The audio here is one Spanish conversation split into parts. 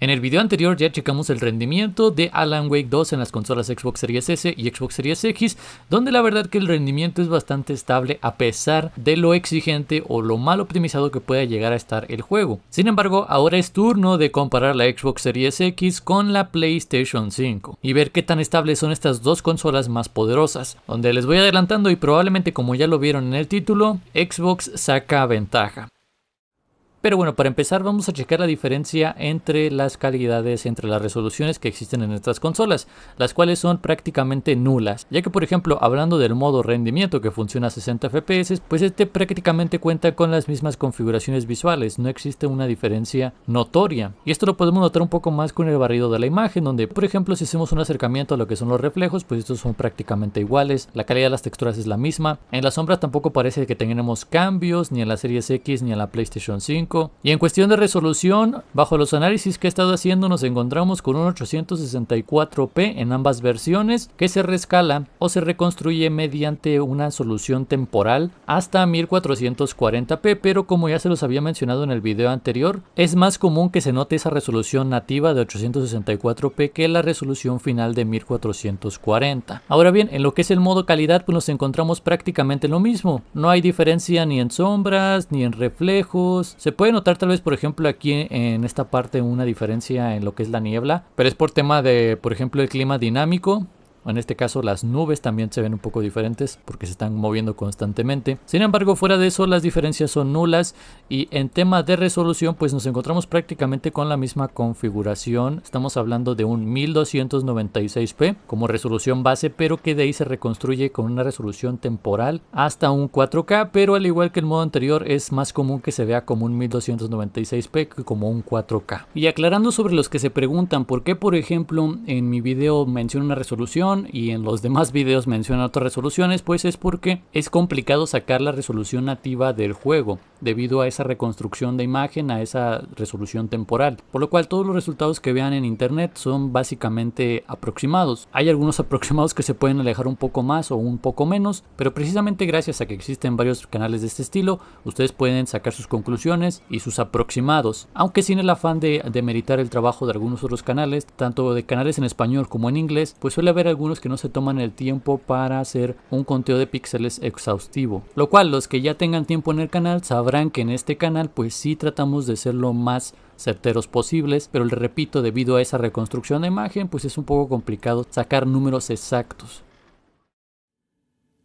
En el video anterior ya checamos el rendimiento de Alan Wake 2 en las consolas Xbox Series S y Xbox Series X, donde la verdad que el rendimiento es bastante estable a pesar de lo exigente o lo mal optimizado que pueda llegar a estar el juego. Sin embargo, ahora es turno de comparar la Xbox Series X con la PlayStation 5 y ver qué tan estables son estas dos consolas más poderosas, donde les voy adelantando y probablemente como ya lo vieron en el título, Xbox saca ventaja. Pero bueno, para empezar vamos a checar la diferencia entre las calidades, entre las resoluciones que existen en estas consolas, las cuales son prácticamente nulas, ya que por ejemplo hablando del modo rendimiento que funciona a 60 fps, pues este prácticamente cuenta con las mismas configuraciones visuales, no existe una diferencia notoria. Y esto lo podemos notar un poco más con el barrido de la imagen, donde por ejemplo si hacemos un acercamiento a lo que son los reflejos, pues estos son prácticamente iguales, la calidad de las texturas es la misma, en las sombras tampoco parece que tengamos cambios, ni en la Series X ni en la PlayStation 5, y en cuestión de resolución, bajo los análisis que he estado haciendo nos encontramos con un 864p en ambas versiones que se rescala o se reconstruye mediante una solución temporal hasta 1440p, pero como ya se los había mencionado en el video anterior, es más común que se note esa resolución nativa de 864p que la resolución final de 1440. Ahora bien, en lo que es el modo calidad, pues nos encontramos prácticamente lo mismo. No hay diferencia ni en sombras, ni en reflejos, se puede notar tal vez, por ejemplo, aquí en esta parte una diferencia en lo que es la niebla, pero es por tema de, por ejemplo, el clima dinámico en este caso las nubes también se ven un poco diferentes porque se están moviendo constantemente. Sin embargo, fuera de eso las diferencias son nulas y en tema de resolución pues nos encontramos prácticamente con la misma configuración. Estamos hablando de un 1296p como resolución base, pero que de ahí se reconstruye con una resolución temporal hasta un 4K, pero al igual que el modo anterior es más común que se vea como un 1296p que como un 4K. Y aclarando sobre los que se preguntan por qué por ejemplo en mi video menciono una resolución y en los demás videos menciona otras resoluciones, pues es porque es complicado sacar la resolución nativa del juego debido a esa reconstrucción de imagen, a esa resolución temporal. Por lo cual todos los resultados que vean en internet son básicamente aproximados. Hay algunos aproximados que se pueden alejar un poco más o un poco menos, pero precisamente gracias a que existen varios canales de este estilo, ustedes pueden sacar sus conclusiones y sus aproximados, aunque sin el afán de, de meritar el trabajo de algunos otros canales, tanto de canales en español como en inglés, pues suele haber algunos los que no se toman el tiempo para hacer un conteo de píxeles exhaustivo. Lo cual los que ya tengan tiempo en el canal sabrán que en este canal pues sí tratamos de ser lo más certeros posibles, pero le repito, debido a esa reconstrucción de imagen, pues es un poco complicado sacar números exactos.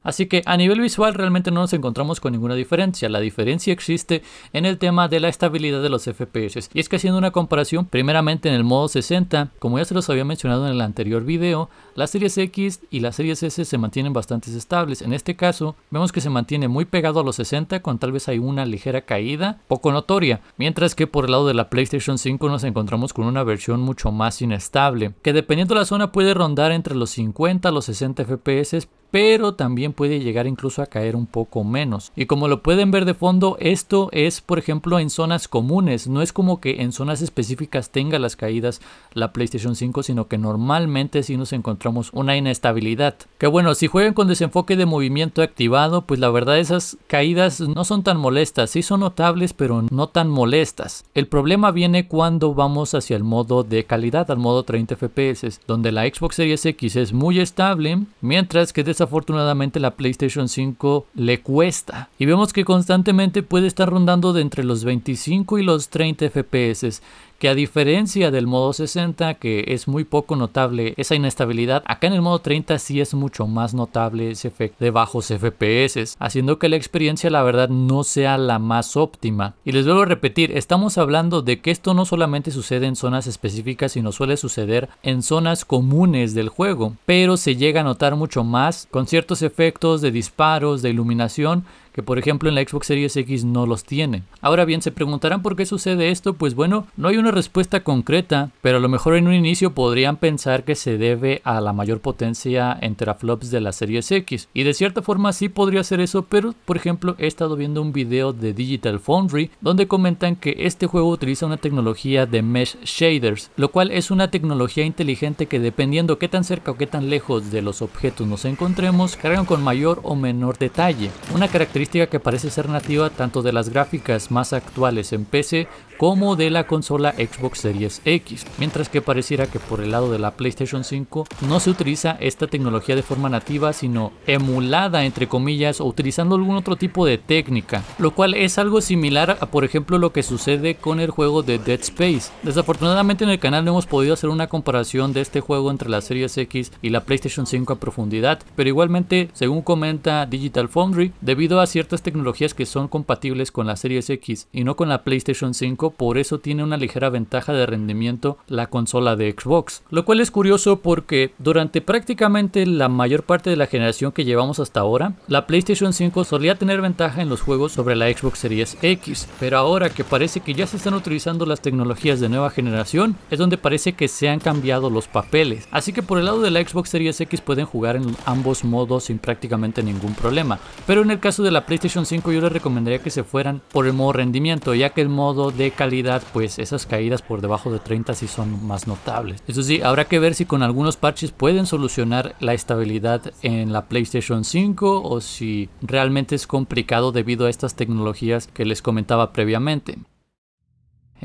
Así que a nivel visual realmente no nos encontramos con ninguna diferencia, la diferencia existe en el tema de la estabilidad de los FPS y es que haciendo una comparación primeramente en el modo 60, como ya se los había mencionado en el anterior video, las series X y las series S se mantienen bastante estables, en este caso vemos que se mantiene muy pegado a los 60 con tal vez hay una ligera caída poco notoria, mientras que por el lado de la PlayStation 5 nos encontramos con una versión mucho más inestable, que dependiendo de la zona puede rondar entre los 50 a los 60 FPS pero también puede llegar incluso a caer un poco menos. Y como lo pueden ver de fondo, esto es por ejemplo en zonas comunes, no es como que en zonas específicas tenga las caídas la PlayStation 5, sino que normalmente si sí nos encontramos una inestabilidad. Que bueno, si juegan con desenfoque de movimiento activado, pues la verdad esas caídas no son tan molestas, sí son notables, pero no tan molestas. El problema viene cuando vamos hacia el modo de calidad, al modo 30 FPS, donde la Xbox Series X es muy estable, mientras que de afortunadamente la PlayStation 5 le cuesta. Y vemos que constantemente puede estar rondando de entre los 25 y los 30 FPS, que a diferencia del modo 60 que es muy poco notable esa inestabilidad, acá en el modo 30 sí es mucho más notable ese efecto de bajos FPS, haciendo que la experiencia la verdad no sea la más óptima. Y les vuelvo a repetir, estamos hablando de que esto no solamente sucede en zonas específicas, sino suele suceder en zonas comunes del juego, pero se llega a notar mucho más con ciertos efectos de disparos, de iluminación, que por ejemplo en la Xbox Series X no los tiene. Ahora bien, se preguntarán por qué sucede esto, pues bueno, no hay una respuesta concreta, pero a lo mejor en un inicio podrían pensar que se debe a la mayor potencia en teraflops de la Series X, y de cierta forma sí podría ser eso, pero por ejemplo he estado viendo un video de Digital Foundry donde comentan que este juego utiliza una tecnología de mesh shaders, lo cual es una tecnología inteligente que dependiendo qué tan cerca o qué tan lejos de los objetos nos encontremos, cargan con mayor o menor detalle. Una característica que parece ser nativa tanto de las gráficas más actuales en PC como de la consola Xbox Series X, mientras que pareciera que por el lado de la PlayStation 5 no se utiliza esta tecnología de forma nativa, sino emulada entre comillas o utilizando algún otro tipo de técnica, lo cual es algo similar a por ejemplo lo que sucede con el juego de Dead Space. Desafortunadamente en el canal no hemos podido hacer una comparación de este juego entre la Series X y la PlayStation 5 a profundidad, pero igualmente, según comenta Digital Foundry, debido a ciertas tecnologías que son compatibles con la Series X y no con la PlayStation 5, por eso tiene una ligera ventaja de rendimiento la consola de Xbox. Lo cual es curioso porque durante prácticamente la mayor parte de la generación que llevamos hasta ahora, la PlayStation 5 solía tener ventaja en los juegos sobre la Xbox Series X, pero ahora que parece que ya se están utilizando las tecnologías de nueva generación, es donde parece que se han cambiado los papeles. Así que por el lado de la Xbox Series X pueden jugar en ambos modos sin prácticamente ningún problema. Pero en el caso de la PlayStation 5 yo les recomendaría que se fueran por el modo rendimiento, ya que el modo de calidad, pues esas caídas por debajo de 30 si son más notables. Eso sí, habrá que ver si con algunos parches pueden solucionar la estabilidad en la PlayStation 5 o si realmente es complicado debido a estas tecnologías que les comentaba previamente.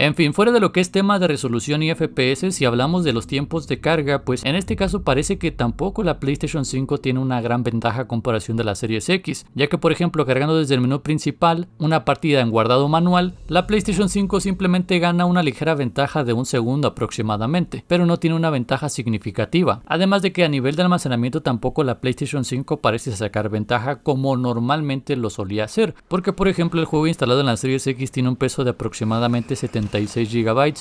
En fin, fuera de lo que es tema de resolución y FPS, si hablamos de los tiempos de carga, pues en este caso parece que tampoco la PlayStation 5 tiene una gran ventaja a comparación de la Series X, ya que por ejemplo cargando desde el menú principal una partida en guardado manual, la PlayStation 5 simplemente gana una ligera ventaja de un segundo aproximadamente, pero no tiene una ventaja significativa. Además de que a nivel de almacenamiento tampoco la PlayStation 5 parece sacar ventaja como normalmente lo solía hacer, porque por ejemplo el juego instalado en la Series X tiene un peso de aproximadamente 70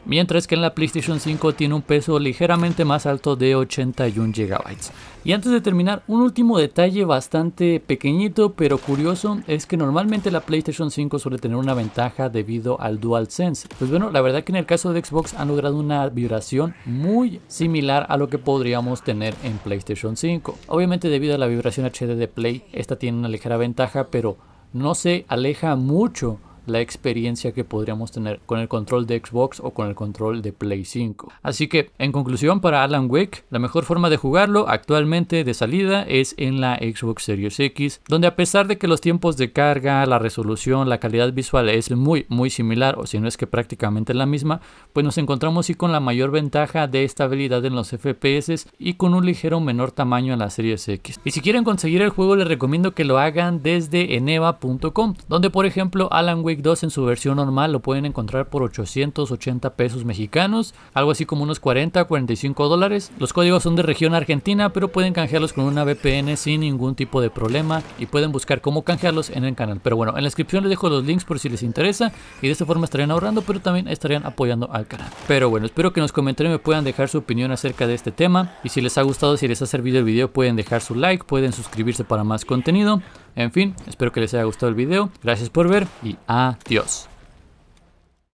mientras que en la PlayStation 5 tiene un peso ligeramente más alto de 81 GB. Y antes de terminar, un último detalle bastante pequeñito pero curioso es que normalmente la PlayStation 5 suele tener una ventaja debido al DualSense. Pues bueno, la verdad que en el caso de Xbox han logrado una vibración muy similar a lo que podríamos tener en PlayStation 5. Obviamente debido a la vibración HD de Play, esta tiene una ligera ventaja, pero no se aleja mucho la experiencia que podríamos tener con el control de Xbox o con el control de Play 5. Así que, en conclusión, para Alan Wake, la mejor forma de jugarlo actualmente de salida es en la Xbox Series X, donde a pesar de que los tiempos de carga, la resolución, la calidad visual es muy, muy similar, o si no es que prácticamente la misma, pues nos encontramos sí con la mayor ventaja de estabilidad en los FPS y con un ligero menor tamaño en la Series X. Y si quieren conseguir el juego, les recomiendo que lo hagan desde eneva.com, donde por ejemplo Alan Wake 2 en su versión normal lo pueden encontrar por 880 pesos mexicanos, algo así como unos 40 a 45 dólares. Los códigos son de región argentina, pero pueden canjearlos con una VPN sin ningún tipo de problema y pueden buscar cómo canjearlos en el canal. Pero bueno, en la descripción les dejo los links por si les interesa y de esta forma estarían ahorrando, pero también estarían apoyando al canal. Pero bueno, espero que en los comentarios me puedan dejar su opinión acerca de este tema y si les ha gustado, si les ha servido el video pueden dejar su like, pueden suscribirse para más contenido. En fin, espero que les haya gustado el video. Gracias por ver y adiós.